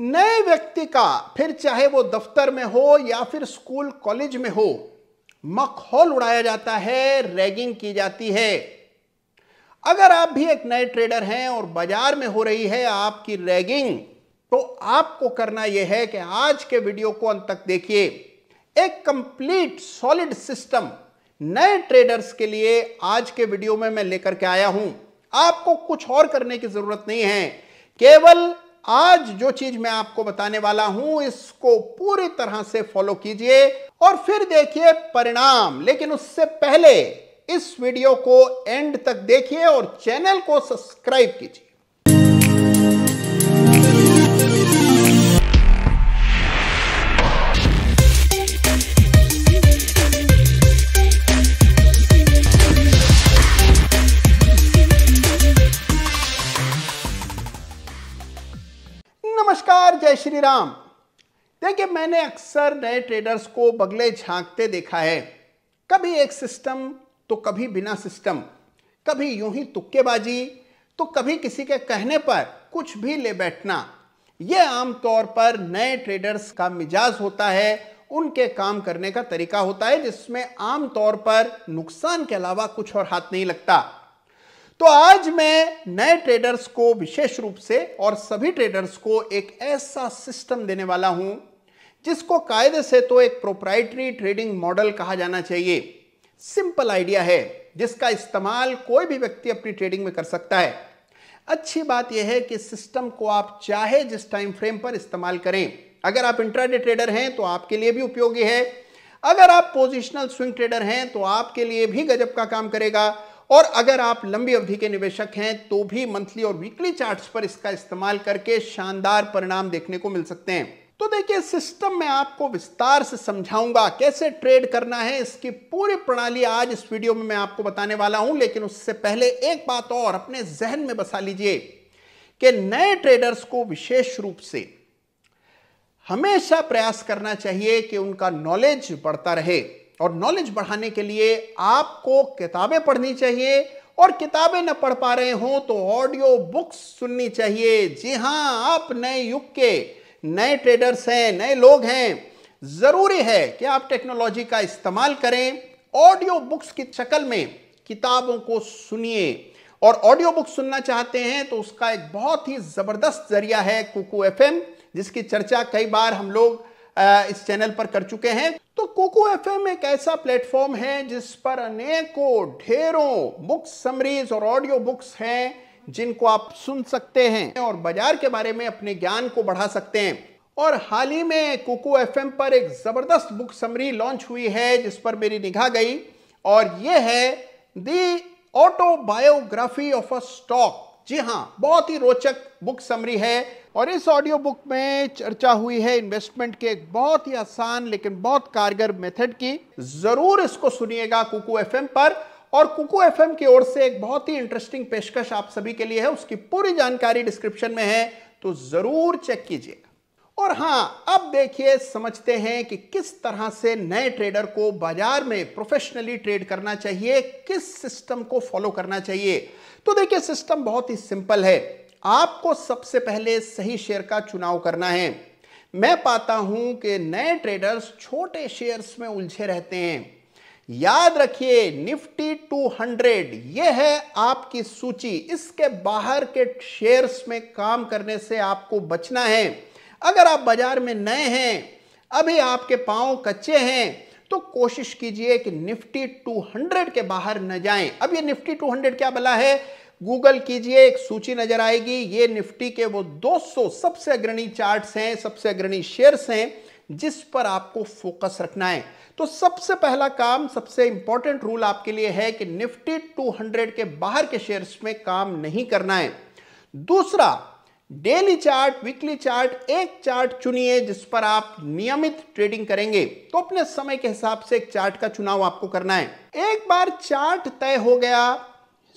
नए व्यक्ति का फिर चाहे वो दफ्तर में हो या फिर स्कूल कॉलेज में हो मखौल उड़ाया जाता है रैगिंग की जाती है अगर आप भी एक नए ट्रेडर हैं और बाजार में हो रही है आपकी रैगिंग तो आपको करना यह है कि आज के वीडियो को अंत तक देखिए एक कंप्लीट सॉलिड सिस्टम नए ट्रेडर्स के लिए आज के वीडियो में मैं लेकर के आया हूं आपको कुछ और करने की जरूरत नहीं है केवल आज जो चीज मैं आपको बताने वाला हूं इसको पूरी तरह से फॉलो कीजिए और फिर देखिए परिणाम लेकिन उससे पहले इस वीडियो को एंड तक देखिए और चैनल को सब्सक्राइब कीजिए श्री राम देखिए मैंने अक्सर नए ट्रेडर्स को बगले झांकते देखा है कभी एक सिस्टम तो कभी बिना सिस्टम कभी यूं ही तुक्केबाजी तो कभी किसी के कहने पर कुछ भी ले बैठना यह आमतौर पर नए ट्रेडर्स का मिजाज होता है उनके काम करने का तरीका होता है जिसमें आमतौर पर नुकसान के अलावा कुछ और हाथ नहीं लगता तो आज मैं नए ट्रेडर्स को विशेष रूप से और सभी ट्रेडर्स को एक ऐसा सिस्टम देने वाला हूं जिसको कायदे से तो एक प्रोप्राइटरी ट्रेडिंग मॉडल कहा जाना चाहिए सिंपल आइडिया है जिसका इस्तेमाल कोई भी व्यक्ति अपनी ट्रेडिंग में कर सकता है अच्छी बात यह है कि सिस्टम को आप चाहे जिस टाइम फ्रेम पर इस्तेमाल करें अगर आप इंट्राडे ट्रेडर हैं तो आपके लिए भी उपयोगी है अगर आप पोजिशनल स्विंग ट्रेडर हैं तो आपके लिए भी गजब का काम करेगा और अगर आप लंबी अवधि के निवेशक हैं तो भी मंथली और वीकली चार्ट्स पर इसका इस्तेमाल करके शानदार परिणाम देखने को मिल सकते हैं तो देखिए सिस्टम में आपको विस्तार से समझाऊंगा कैसे ट्रेड करना है इसकी पूरी प्रणाली आज इस वीडियो में मैं आपको बताने वाला हूं लेकिन उससे पहले एक बात और अपने जहन में बसा लीजिए कि नए ट्रेडर्स को विशेष रूप से हमेशा प्रयास करना चाहिए कि उनका नॉलेज बढ़ता रहे और नॉलेज बढ़ाने के लिए आपको किताबें पढ़नी चाहिए और किताबें न पढ़ पा रहे हों तो ऑडियो बुक्स सुननी चाहिए जी हाँ आप नए युग के नए ट्रेडर्स हैं नए लोग हैं ज़रूरी है कि आप टेक्नोलॉजी का इस्तेमाल करें ऑडियो बुक्स की शक्ल में किताबों को सुनिए और ऑडियो बुक सुनना चाहते हैं तो उसका एक बहुत ही ज़बरदस्त जरिया है कुकू एफ जिसकी चर्चा कई बार हम लोग इस चैनल पर कर चुके हैं तो कोको एफएम एक ऐसा प्लेटफॉर्म है जिस पर अनेकों ढेरों बुक्स समरीज और ऑडियो बुक्स हैं जिनको आप सुन सकते हैं और बाजार के बारे में अपने ज्ञान को बढ़ा सकते हैं और हाल ही में कोको एफएम पर एक ज़बरदस्त बुक समरी लॉन्च हुई है जिस पर मेरी निगाह गई और यह है the autobiography of a stock जी हाँ बहुत ही रोचक बुक समरी है और इस ऑडियो बुक में चर्चा हुई है इन्वेस्टमेंट के एक बहुत ही आसान लेकिन बहुत कारगर मेथड की जरूर इसको सुनिएगा कुकू एफएम पर और कुकू एफएम की ओर से एक बहुत ही इंटरेस्टिंग पेशकश आप सभी के लिए है उसकी पूरी जानकारी डिस्क्रिप्शन में है तो जरूर चेक कीजिएगा और हाँ अब देखिए समझते हैं कि किस तरह से नए ट्रेडर को बाजार में प्रोफेशनली ट्रेड करना चाहिए किस सिस्टम को फॉलो करना चाहिए तो देखिए सिस्टम बहुत ही सिंपल है आपको सबसे पहले सही शेयर का चुनाव करना है मैं पाता हूं कि नए ट्रेडर्स छोटे शेयर्स में उलझे रहते हैं याद रखिए निफ्टी 200 यह है आपकी सूची इसके बाहर के शेयर्स में काम करने से आपको बचना है अगर आप बाजार में नए हैं अभी आपके पांव कच्चे हैं तो कोशिश कीजिए कि निफ्टी 200 के बाहर न जाएं अब ये निफ्टी 200 क्या बला है गूगल कीजिए एक सूची नजर आएगी ये निफ्टी के वो 200 सबसे अग्रणी चार्ट्स हैं सबसे अग्रणी शेयर्स हैं जिस पर आपको फोकस रखना है तो सबसे पहला काम सबसे इंपॉर्टेंट रूल आपके लिए है कि निफ्टी 200 के बाहर के शेयर्स में काम नहीं करना है दूसरा डेली चार्ट वीकली चार्ट एक चार्ट चुनिए जिस पर आप नियमित ट्रेडिंग करेंगे तो अपने समय के हिसाब से एक चार्ट का चुनाव आपको करना है एक बार चार्ट तय हो गया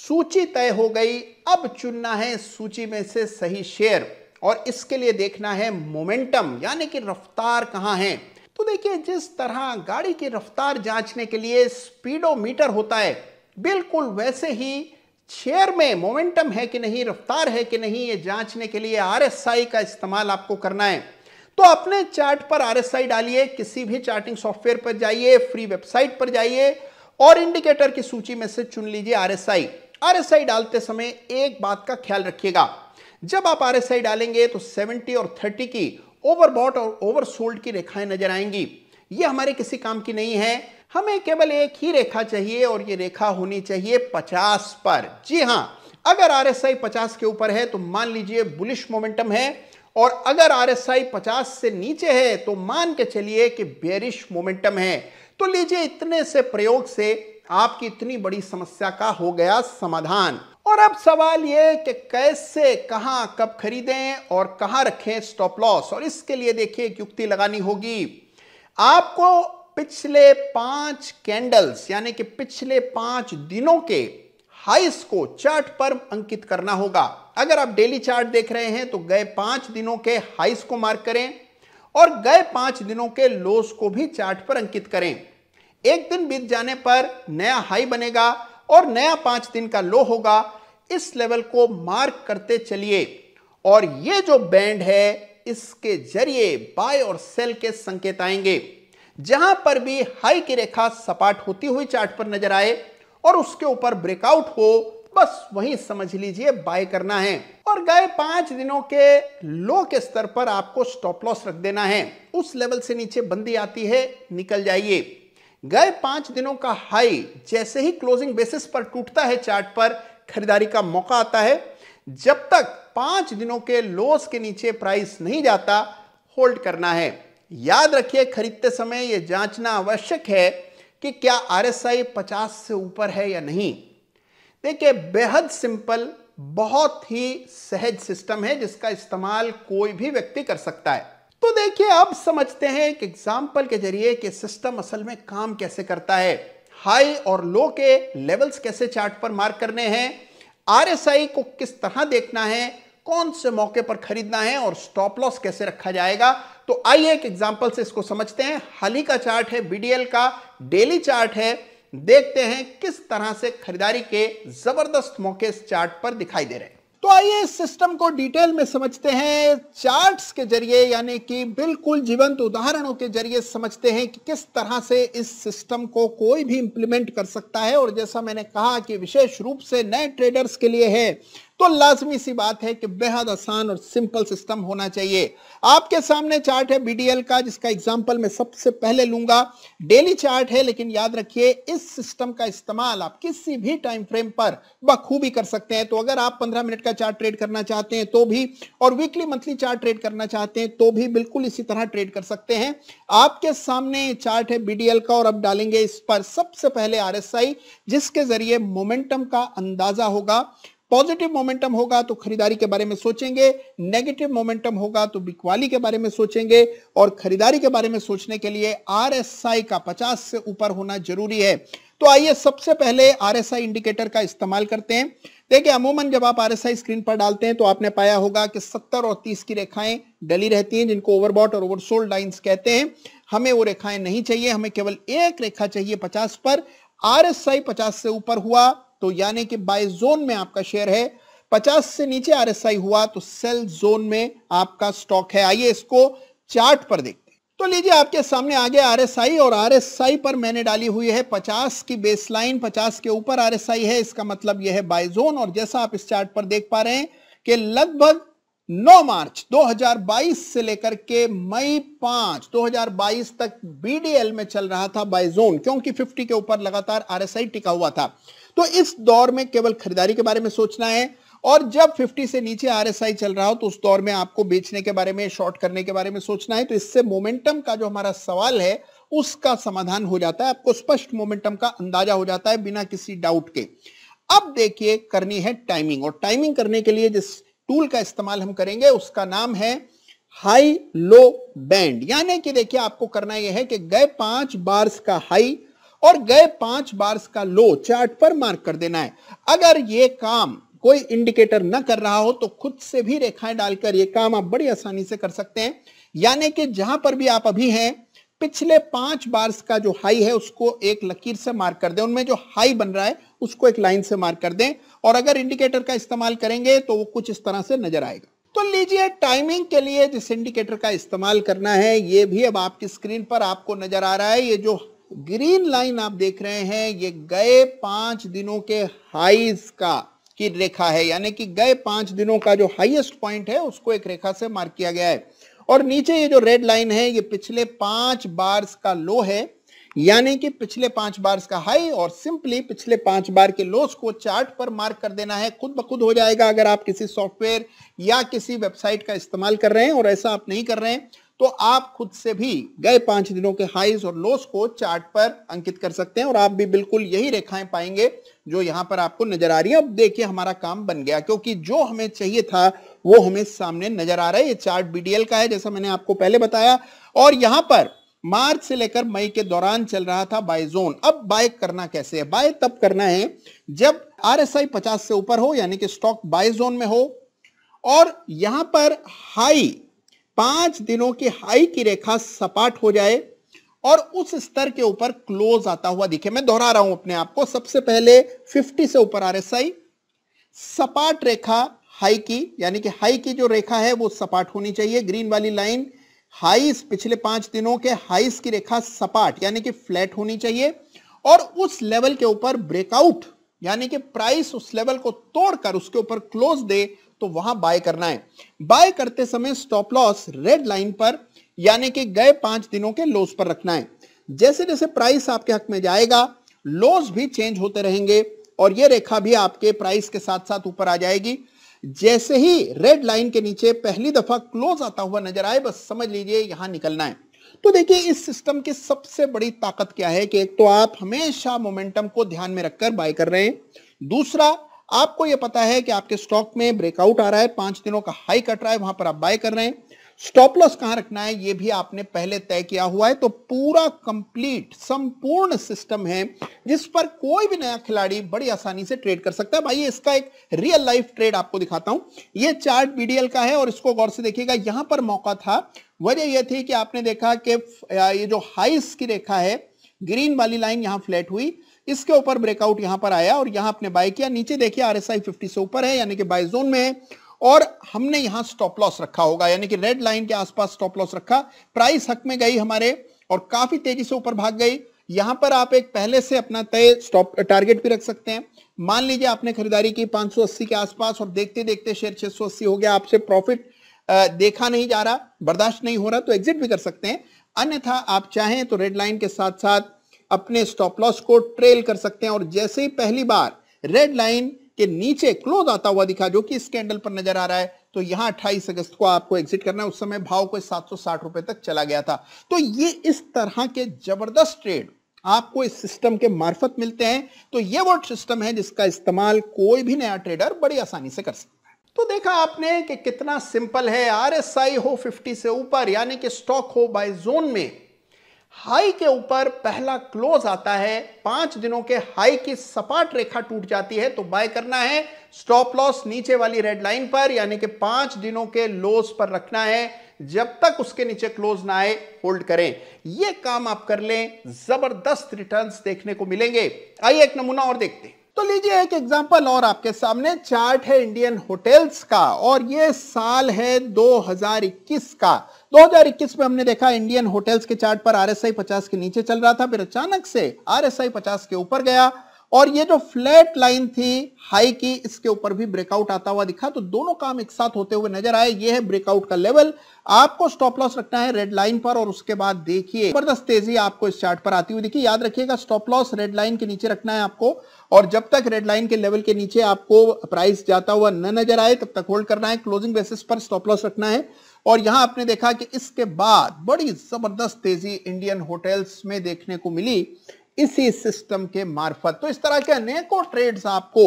सूची तय हो गई अब चुनना है सूची में से सही शेयर और इसके लिए देखना है मोमेंटम यानी कि रफ्तार कहां है तो देखिए जिस तरह गाड़ी की रफ्तार जांचने के लिए स्पीडोमीटर होता है बिल्कुल वैसे ही शेयर में मोमेंटम है कि नहीं रफ्तार है कि नहीं ये जांचने के लिए आरएसआई का इस्तेमाल आपको करना है तो अपने चार्ट पर आरएसआई डालिए किसी भी चार्टिंग सॉफ्टवेयर पर जाइए फ्री वेबसाइट पर जाइए और इंडिकेटर की सूची में से चुन लीजिए आरएसआई आरएसआई डालते समय एक बात का ख्याल रखिएगा जब आप आरएसआई डालेंगे तो 70 और 30 की ओवरबॉट और ओवरसोल्ड की रेखाएं नजर आएंगी ये हमारे किसी काम की नहीं है हमें केवल एक ही रेखा चाहिए और ये रेखा होनी चाहिए 50 पर जी हां अगर आर 50 के ऊपर है तो मान लीजिए बुलिश मोमेंटम है और अगर आर 50 से नीचे है तो मान के चलिए कि बेरिश मोमेंटम है तो लीजिए इतने से प्रयोग से आपकी इतनी बड़ी समस्या का हो गया समाधान और अब सवाल ये कि कैसे कहां कब खरीदें और कहां रखें स्टॉप लॉस और इसके लिए देखिए युक्ति लगानी होगी आपको पिछले पांच कैंडल्स यानी कि पिछले पांच दिनों के हाइस को चार्ट पर अंकित करना होगा अगर आप डेली चार्ट देख रहे हैं तो गए पांच दिनों के हाइस को मार्क करें और गए पांच दिनों के लोस को भी चार्ट पर अंकित करें एक दिन बीत जाने पर नया हाई बनेगा और नया पांच दिन का लो होगा इस लेवल को मार्क करते चलिए और ये जो बैंड है इसके जरिए बाय और सेल के संकेत आएंगे जहां पर भी हाई की रेखा सपाट होती हुई चार्ट पर नजर आए और उसके ऊपर ब्रेकआउट हो बस वहीं समझ लीजिए बाय करना है और गए पांच दिनों के लो के स्तर पर आपको स्टॉप लॉस रख देना है उस लेवल से नीचे बंदी आती है निकल जाइए गए पांच दिनों का हाई जैसे ही क्लोजिंग बेसिस पर टूटता है चार्ट पर खरीदारी का मौका आता है जब तक पांच दिनों के लोस के नीचे प्राइस नहीं जाता होल्ड करना है याद रखिए खरीदते समय ये जांचना आवश्यक है कि क्या आर एस आई पचास से ऊपर है या नहीं देखिए बेहद सिंपल बहुत ही सहज सिस्टम है जिसका इस्तेमाल कोई भी व्यक्ति कर सकता है तो देखिए अब समझते हैं एक एग्जाम्पल के जरिए कि सिस्टम असल में काम कैसे करता है हाई और लो के लेवल्स कैसे चार्ट पर मार्क करने हैं आरएसआई को किस तरह देखना है कौन से मौके पर खरीदना है और स्टॉप लॉस कैसे रखा जाएगा तो आइए एक एग्जाम्पल से इसको समझते हैं हाल ही का चार्ट है बीडीएल का डेली चार्ट है देखते हैं किस तरह से खरीदारी के जबरदस्त मौके इस चार्ट पर दिखाई दे रहे हैं तो आइए इस सिस्टम को डिटेल में समझते हैं चार्ट्स के जरिए यानी कि बिल्कुल जीवंत उदाहरणों के जरिए समझते हैं कि किस तरह से इस सिस्टम को कोई भी इंप्लीमेंट कर सकता है और जैसा मैंने कहा कि विशेष रूप से नए ट्रेडर्स के लिए है तो लाजमी सी बात है कि बेहद आसान और सिंपल सिस्टम होना चाहिए आपके सामने चार्ट है बीडीएल का जिसका एग्जांपल मैं सबसे पहले लूंगा डेली चार्ट है लेकिन याद रखिए इस सिस्टम का इस्तेमाल आप किसी भी टाइम फ्रेम पर बखूबी कर सकते हैं तो अगर आप पंद्रह मिनट का चार्ट ट्रेड करना चाहते हैं तो भी और वीकली मंथली चार्ट ट्रेड करना चाहते हैं तो भी बिल्कुल इसी तरह ट्रेड कर सकते हैं आपके सामने चार्ट है बीडीएल का और अब डालेंगे इस पर सबसे पहले आर जिसके जरिए मोमेंटम का अंदाजा होगा पॉजिटिव मोमेंटम होगा तो खरीदारी के बारे में सोचेंगे नेगेटिव मोमेंटम होगा तो बिकवाली के बारे में सोचेंगे और खरीदारी के बारे में सोचने के लिए आर का पचास से ऊपर होना जरूरी है तो आइए सबसे पहले आर इंडिकेटर का इस्तेमाल करते हैं देखिए अमूमन जब आप आर स्क्रीन पर डालते हैं तो आपने पाया होगा कि 70 और 30 की रेखाएं डली रहती हैं जिनको ओवरबॉट और ओवरसोल्ड लाइंस कहते हैं हमें वो रेखाएं नहीं चाहिए हमें केवल एक रेखा चाहिए 50 पर आर 50 से ऊपर हुआ तो यानी कि बाय जोन में आपका शेयर है 50 से नीचे आरएसआई हुआ तो सेल जोन में आपका स्टॉक है आइए इसको चार्ट पर देखते हैं तो लीजिए आपके सामने आगे आरएसआई और आरएसआई पर मैंने डाली हुई है 50 की बेसलाइन 50 के ऊपर आरएसआई है इसका मतलब यह है बाय जोन और जैसा आप इस चार्ट पर देख पा रहे हैं कि लगभग 9 मार्च 2022 से लेकर के मई 5 2022 तक बीडीएल में चल रहा था बाय जोन क्योंकि 50 के ऊपर लगातार आरएसआई टिका हुआ था तो इस दौर में केवल खरीदारी के बारे में सोचना है और जब 50 से नीचे आर चल रहा हो तो उस दौर में आपको बेचने के बारे में शॉर्ट करने के बारे में सोचना है तो इससे मोमेंटम का जो हमारा सवाल है उसका समाधान हो जाता है आपको स्पष्ट मोमेंटम का अंदाजा हो जाता है बिना किसी डाउट के अब देखिए करनी है टाइमिंग और टाइमिंग करने के लिए जिस टूल का इस्तेमाल हम करेंगे उसका नाम है हाई लो बैंड यानी कि देखिए आपको करना यह है कि गए पांच बार्स का हाई और गए पांच बार्स का लो चार्ट पर मार्क कर देना है अगर ये काम कोई इंडिकेटर न कर रहा हो तो खुद से भी रेखाएं डालकर ये काम आप बड़ी आसानी से कर सकते हैं यानी कि जहां पर भी आप अभी हैं पिछले पांच बार्स का जो हाई है उसको एक लकीर से मार्क कर दें उनमें जो हाई बन रहा है उसको एक लाइन से मार्क कर दें और अगर इंडिकेटर का इस्तेमाल करेंगे तो वो कुछ इस तरह से नजर आएगा तो लीजिए टाइमिंग के लिए जिस इंडिकेटर का इस्तेमाल करना है ये भी अब आपकी स्क्रीन पर आपको नजर आ रहा है ये जो ग्रीन लाइन आप देख रहे हैं ये गए पांच दिनों के हाइज का की रेखा है यानी कि गए पांच दिनों का जो हाईएस्ट पॉइंट है उसको एक रेखा से मार्क किया गया है और नीचे ये जो रेड लाइन है ये पिछले पांच बार्स का लो है यानी कि पिछले पांच बार्स का हाई और सिंपली पिछले पांच बार के लोस को चार्ट पर मार्क कर देना है खुद ब खुद हो जाएगा अगर आप किसी सॉफ्टवेयर या किसी वेबसाइट का इस्तेमाल कर रहे हैं और ऐसा आप नहीं कर रहे हैं तो आप खुद से भी गए पांच दिनों के हाइज और लोस को चार्ट पर अंकित कर सकते हैं और आप भी बिल्कुल यही रेखाएं पाएंगे जो यहां पर आपको नजर आ रही है अब देखिए हमारा काम बन गया क्योंकि जो हमें चाहिए था वो हमें सामने नजर आ रहा है ये चार्ट बीडीएल का है जैसा मैंने आपको पहले बताया और यहां पर मार्च से लेकर मई के दौरान चल रहा था बाय जोन अब बाय करना कैसे है बाय तब करना है जब आरएसआई 50 से ऊपर हो यानी कि स्टॉक बाय जोन में हो और यहां पर हाई पांच दिनों की हाई की रेखा सपाट हो जाए और उस स्तर के ऊपर क्लोज आता हुआ दिखे मैं दोहरा रहा हूं अपने आप को सबसे पहले 50 से ऊपर आर एस आई सपाट रेखा हाई की यानी कि हाई की जो रेखा है वो सपाट होनी चाहिए ग्रीन वाली लाइन हाईस पिछले पांच दिनों के हाइस की रेखा सपाट यानी कि फ्लैट होनी चाहिए और उस लेवल के ऊपर ब्रेकआउट यानी कि प्राइस उस लेवल को तोड़कर उसके ऊपर क्लोज दे तो वहां बाय करना है बाय करते समय स्टॉप लॉस रेड लाइन पर यानी कि गए पांच दिनों के लॉस पर रखना है जैसे जैसे प्राइस आपके हक में जाएगा लॉस भी चेंज होते रहेंगे और यह रेखा भी आपके प्राइस के साथ साथ ऊपर आ जाएगी जैसे ही रेड लाइन के नीचे पहली दफा क्लोज आता हुआ नजर आए बस समझ लीजिए यहां निकलना है तो देखिए इस सिस्टम की सबसे बड़ी ताकत क्या है कि एक तो आप हमेशा मोमेंटम को ध्यान में रखकर बाय कर रहे हैं दूसरा आपको यह पता है कि आपके स्टॉक में ब्रेकआउट आ रहा है पांच दिनों का हाई कट रहा है वहां पर आप बाय कर रहे हैं स्टॉप लॉस कहां रखना है यह भी आपने पहले तय किया हुआ है तो पूरा कंप्लीट संपूर्ण सिस्टम है जिस पर कोई भी नया खिलाड़ी बड़ी आसानी से ट्रेड कर सकता है भाई इसका एक रियल लाइफ ट्रेड आपको दिखाता हूं यह चार्ट बीडीएल का है और इसको गौर से देखिएगा यहां पर मौका था वजह यह थी कि आपने देखा कि ये जो हाइस की रेखा है ग्रीन वाली लाइन यहां फ्लैट हुई इसके ऊपर ब्रेकआउट यहां पर आया और यहां आपने बाय किया नीचे देखिए आर एस आई फिफ्टी से ऊपर है यानी कि बाय जोन में है और हमने यहां स्टॉप लॉस रखा होगा यानी कि रेड लाइन के आसपास स्टॉप लॉस रखा प्राइस हक में गई हमारे और काफी तेजी से ऊपर भाग गई यहां पर आप एक पहले से अपना तय स्टॉप टारगेट भी रख सकते हैं मान लीजिए आपने खरीदारी की 580 के आसपास और देखते देखते शेयर 680 हो गया आपसे प्रॉफिट देखा नहीं जा रहा बर्दाश्त नहीं हो रहा तो एग्जिट भी कर सकते हैं अन्यथा आप चाहें तो रेड लाइन के साथ साथ अपने स्टॉप लॉस को ट्रेल कर सकते हैं और जैसे ही पहली बार रेड लाइन के नीचे क्लोज आता हुआ दिखा जो कि स्कैंडल पर नजर आ रहा है तो यहां 28 अगस्त को आपको एग्जिट करना है उस समय भाव को 760 रुपए तक चला गया था तो ये इस तरह के जबरदस्त ट्रेड आपको इस सिस्टम के मार्फत मिलते हैं तो ये वो सिस्टम है जिसका इस्तेमाल कोई भी नया ट्रेडर बड़ी आसानी से कर सकता है तो देखा आपने कि कितना सिंपल है आर हो 50 से ऊपर यानी कि स्टॉक हो बाय जोन में हाई के ऊपर पहला क्लोज आता है पांच दिनों के हाई की सपाट रेखा टूट जाती है तो बाय करना है स्टॉप लॉस नीचे वाली रेड लाइन पर यानी कि पांच दिनों के लोस पर रखना है जब तक उसके नीचे क्लोज ना आए होल्ड करें यह काम आप कर लें जबरदस्त रिटर्न्स देखने को मिलेंगे आइए एक नमूना और देखते हैं तो लीजिए एक एग्जांपल और आपके सामने चार्ट है इंडियन होटल्स का और ये साल है 2021 का 2021 में हमने देखा इंडियन होटल्स के चार्ट पर आरएसआई 50 के नीचे चल रहा था फिर अचानक से आरएसआई 50 के ऊपर गया और ये जो फ्लैट लाइन थी हाई की इसके ऊपर भी ब्रेकआउट आता हुआ दिखा तो दोनों काम एक साथ होते हुए नजर आए ये है ब्रेकआउट का लेवल आपको स्टॉप लॉस रखना है रेड लाइन पर और उसके बाद देखिए जबरदस्त तेजी आपको इस चार्ट पर आती हुई देखिए याद रखिएगा स्टॉप लॉस रेड लाइन के नीचे रखना है आपको और जब तक रेड लाइन के लेवल के नीचे आपको प्राइस जाता हुआ न नजर आए तब तक होल्ड करना है क्लोजिंग बेसिस पर स्टॉप लॉस रखना है और यहां आपने देखा कि इसके बाद बड़ी जबरदस्त तेजी इंडियन होटल्स में देखने को मिली इसी सिस्टम के मार्फत तो इस तरह के अनेकों ट्रेड्स आपको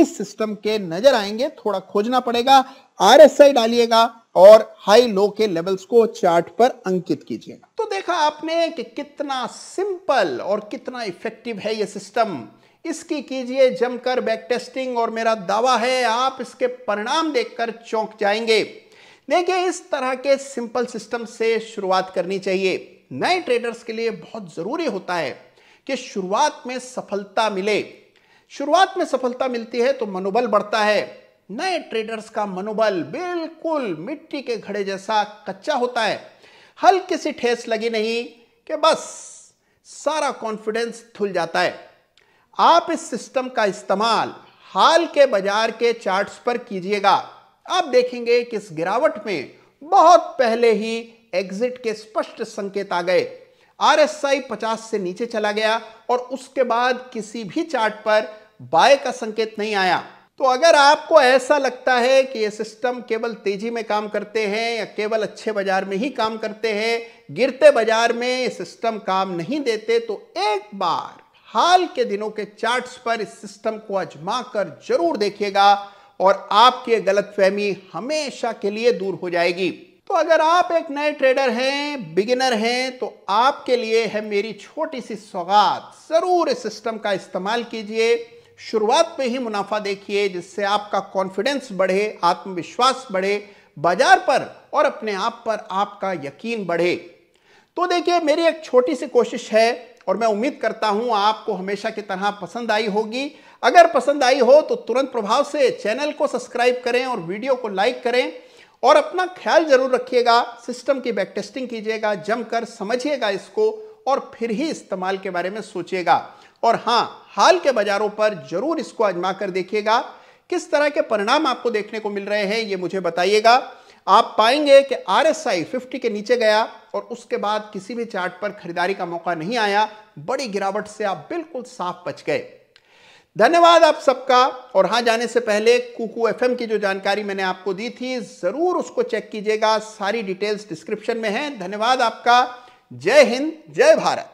इस सिस्टम के नजर आएंगे थोड़ा खोजना पड़ेगा आरएसआई डालिएगा और हाई लो के लेवल्स को चार्ट पर अंकित कीजिएगा तो देखा आपने कि कितना सिंपल और कितना इफेक्टिव है यह सिस्टम इसकी कीजिए जमकर बैक टेस्टिंग और मेरा दावा है आप इसके परिणाम देखकर चौंक जाएंगे देखिए इस तरह के सिंपल सिस्टम से शुरुआत करनी चाहिए नए ट्रेडर्स के लिए बहुत ज़रूरी होता है कि शुरुआत में सफलता मिले शुरुआत में सफलता मिलती है तो मनोबल बढ़ता है नए ट्रेडर्स का मनोबल बिल्कुल मिट्टी के घड़े जैसा कच्चा होता है हल्की सी ठेस लगी नहीं कि बस सारा कॉन्फिडेंस धुल जाता है आप इस सिस्टम का इस्तेमाल हाल के बाजार के चार्ट्स पर कीजिएगा आप देखेंगे कि इस गिरावट में बहुत पहले ही एग्जिट के स्पष्ट संकेत आ गए आरएसआई 50 से नीचे चला गया और उसके बाद किसी भी चार्ट पर बाय का संकेत नहीं आया तो अगर आपको ऐसा लगता है कि ये सिस्टम केवल तेजी में काम करते हैं या केवल अच्छे बाजार में ही काम करते हैं गिरते बाजार में ये सिस्टम काम नहीं देते तो एक बार हाल के दिनों के चार्ट्स पर इस सिस्टम को आजमा कर जरूर देखिएगा और आपकी गलतफहमी हमेशा के लिए दूर हो जाएगी तो अगर आप एक नए ट्रेडर हैं बिगिनर हैं तो आपके लिए है मेरी छोटी सी सौगात ज़रूर इस सिस्टम का इस्तेमाल कीजिए शुरुआत में ही मुनाफा देखिए जिससे आपका कॉन्फिडेंस बढ़े आत्मविश्वास बढ़े बाजार पर और अपने आप पर आपका यकीन बढ़े तो देखिए मेरी एक छोटी सी कोशिश है और मैं उम्मीद करता हूं आपको हमेशा की तरह पसंद आई होगी अगर पसंद आई हो तो तुरंत प्रभाव से चैनल को सब्सक्राइब करें और वीडियो को लाइक करें और अपना ख्याल जरूर रखिएगा सिस्टम की बैक टेस्टिंग कीजिएगा जमकर समझिएगा इसको और फिर ही इस्तेमाल के बारे में सोचिएगा और हाँ हाल के बाजारों पर जरूर इसको आजमा कर देखिएगा किस तरह के परिणाम आपको देखने को मिल रहे हैं ये मुझे बताइएगा आप पाएंगे कि आर एस आई फिफ्टी के नीचे गया और उसके बाद किसी भी चार्ट पर खरीदारी का मौका नहीं आया बड़ी गिरावट से आप बिल्कुल साफ बच गए धन्यवाद आप सबका और हाँ जाने से पहले कुकू एफएम की जो जानकारी मैंने आपको दी थी ज़रूर उसको चेक कीजिएगा सारी डिटेल्स डिस्क्रिप्शन में है धन्यवाद आपका जय हिंद जय भारत